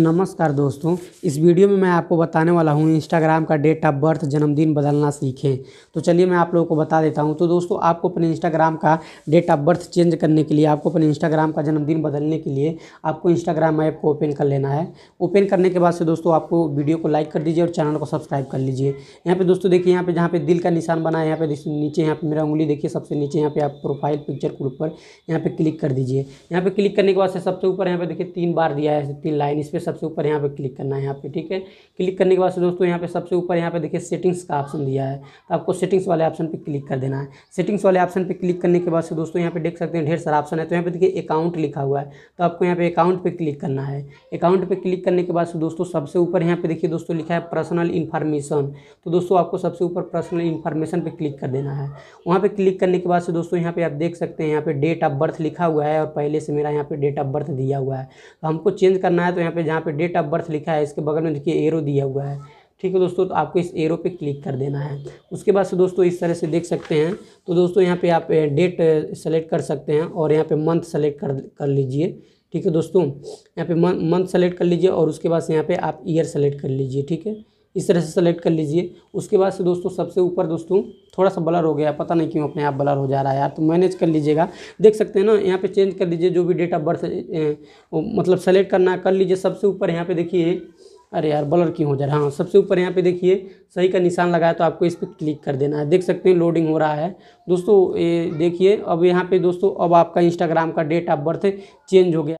नमस्कार दोस्तों इस वीडियो में मैं आपको बताने वाला हूँ इंस्टाग्राम का डेट ऑफ बर्थ जन्मदिन बदलना सीखें तो चलिए मैं आप लोगों को बता देता हूँ तो दोस्तों आपको अपने इंस्टाग्राम का डेट ऑफ बर्थ चेंज करने के लिए आपको अपने इंस्टाग्राम का जन्मदिन बदलने के लिए आपको इंस्टाग्राम ऐप को ओपन कर लेना है ओपन करने के बाद से दोस्तों आपको वीडियो को लाइक कर दीजिए और चैनल को सब्सक्राइब कर लीजिए यहाँ पर दोस्तों देखिए यहाँ पर जहाँ पे दिल का निशान बना है यहाँ पे नीचे यहाँ पर मेरा उंगली देखिए सबसे नीचे यहाँ पे आप प्रोफाइल पिक्चर के ऊपर यहाँ पर क्लिक कर दीजिए यहाँ पर क्लिक करने के बाद से सबसे ऊपर यहाँ पर देखिए तीन बार दिया है तीन लाइन इस पर सबसे ऊपर यहाँ पे क्लिक करना है यहाँ पे ठीक है क्लिक करने के बाद से दोस्तों यहाँ पे सबसे ऊपर यहाँ पे देखिए सेटिंग्स का ऑप्शन दिया है तो आपको सेटिंग्स वाले ऑप्शन पे क्लिक कर देना है सेटिंग्स वाले ऑप्शन पे क्लिक करने के बाद से दोस्तों यहाँ पे देख सकते हैं ढेर सारा ऑप्शन है तो यहाँ पे देखिए अकाउंट लिखा हुआ है तो आपको यहाँ पे अकाउंट पर क्लिक करना है अकाउंट पर क्लिक करने के बाद से दोस्तों सबसे ऊपर यहाँ पे देखिए दोस्तों लिखा है पर्सनल इन्फॉर्मेशन तो दोस्तों आपको सबसे ऊपर पर्सनल इन्फॉर्मेशन पर क्लिक कर देना है वहाँ पर क्लिक करने के बाद से दोस्तों यहाँ पे आप देख सकते हैं यहाँ पे डेट ऑफ बर्थ लिखा हुआ है और पहले से मेरा यहाँ पे डेट ऑफ बर्थ दिया हुआ है तो हमको चेंज करना है तो यहाँ पे यहाँ पे डेट ऑफ बर्थ लिखा है इसके बगल में देखिए एरो दिया हुआ है ठीक है दोस्तों तो आपको इस एरो पे क्लिक कर देना है उसके बाद से दोस्तों इस तरह से देख सकते हैं तो दोस्तों यहाँ पे आप डेट सेलेक्ट कर सकते हैं और यहाँ पे मंथ सेलेक्ट कर कर लीजिए ठीक है दोस्तों यहाँ पे मंथ सेलेक्ट कर लीजिए और उसके बाद से यहाँ पे आप ईयर सेलेक्ट कर लीजिए ठीक है इस तरह से सेलेक्ट कर लीजिए उसके बाद से दोस्तों सबसे ऊपर दोस्तों थोड़ा सा ब्लर हो गया पता नहीं क्यों अपने आप ब्लर हो जा रहा है यार तो मैनेज कर लीजिएगा देख सकते हैं ना यहाँ पे चेंज कर लीजिए जो भी डेट ऑफ बर्थ मतलब सेलेक्ट करना कर लीजिए सबसे ऊपर यहाँ पे देखिए अरे यार ब्लर क्यों हो जा रहा है हाँ सबसे ऊपर यहाँ पे देखिए सही का निशान लगाया तो आपको इस पर क्लिक कर देना है देख सकते हैं लोडिंग हो रहा है दोस्तों ये देखिए अब यहाँ पे दोस्तों अब आपका इंस्टाग्राम का डेट ऑफ बर्थ चेंज हो गया